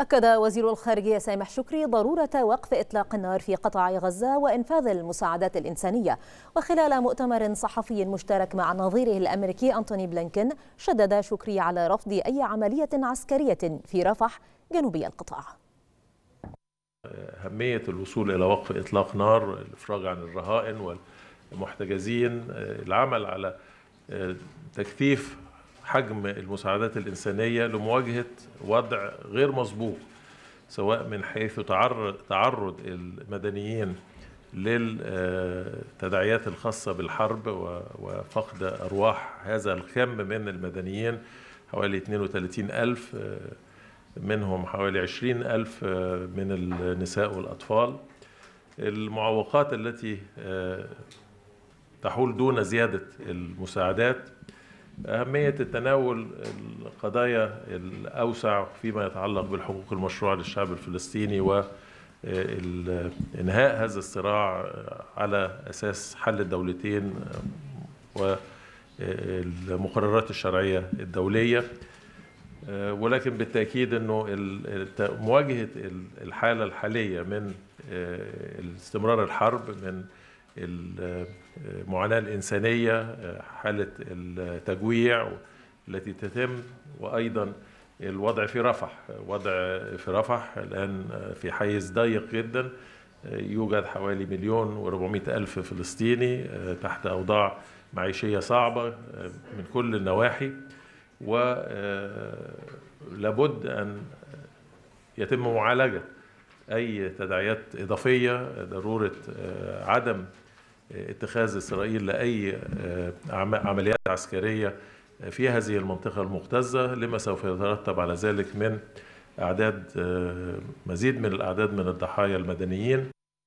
أكد وزير الخارجية سامح شكري ضرورة وقف إطلاق النار في قطاع غزة وإنفاذ المساعدات الإنسانية وخلال مؤتمر صحفي مشترك مع نظيره الأمريكي أنتوني بلينكن شدد شكري على رفض أي عملية عسكرية في رفح جنوبي القطاع أهمية الوصول إلى وقف إطلاق نار الإفراج عن الرهائن والمحتجزين آه، العمل على آه، تكثيف حجم المساعدات الإنسانية لمواجهة وضع غير مسبوق سواء من حيث تعرض, تعرض المدنيين للتداعيات آه، الخاصة بالحرب وفقد أرواح هذا الكم من المدنيين حوالي 32 ألف آه، منهم حوالي 20 ألف آه، من النساء والأطفال المعوقات التي تحول دون زيادة المساعدات أهمية التناول القضايا الأوسع فيما يتعلق بالحقوق المشروعة للشعب الفلسطيني و آه، إنهاء هذا الصراع آه، على أساس حل الدولتين آه، والمقررات الشرعية الدولية ولكن بالتأكيد أنه مواجهة الحالة الحالية من استمرار الحرب من المعاناة الإنسانية حالة التجويع التي تتم وأيضا الوضع في رفح وضع في رفح الآن في حيز ضيق جدا يوجد حوالي مليون و ألف فلسطيني آه، تحت أوضاع معيشية صعبة آه، من كل النواحي و آه، لابد أن يتم معالجة أي تداعيات إضافية ضرورة عدم اتخاذ إسرائيل لأي آه، عمليات عسكرية في هذه المنطقة المهتزه لما سوف يترتب على ذلك من أعداد آه، مزيد من الأعداد من الضحايا المدنيين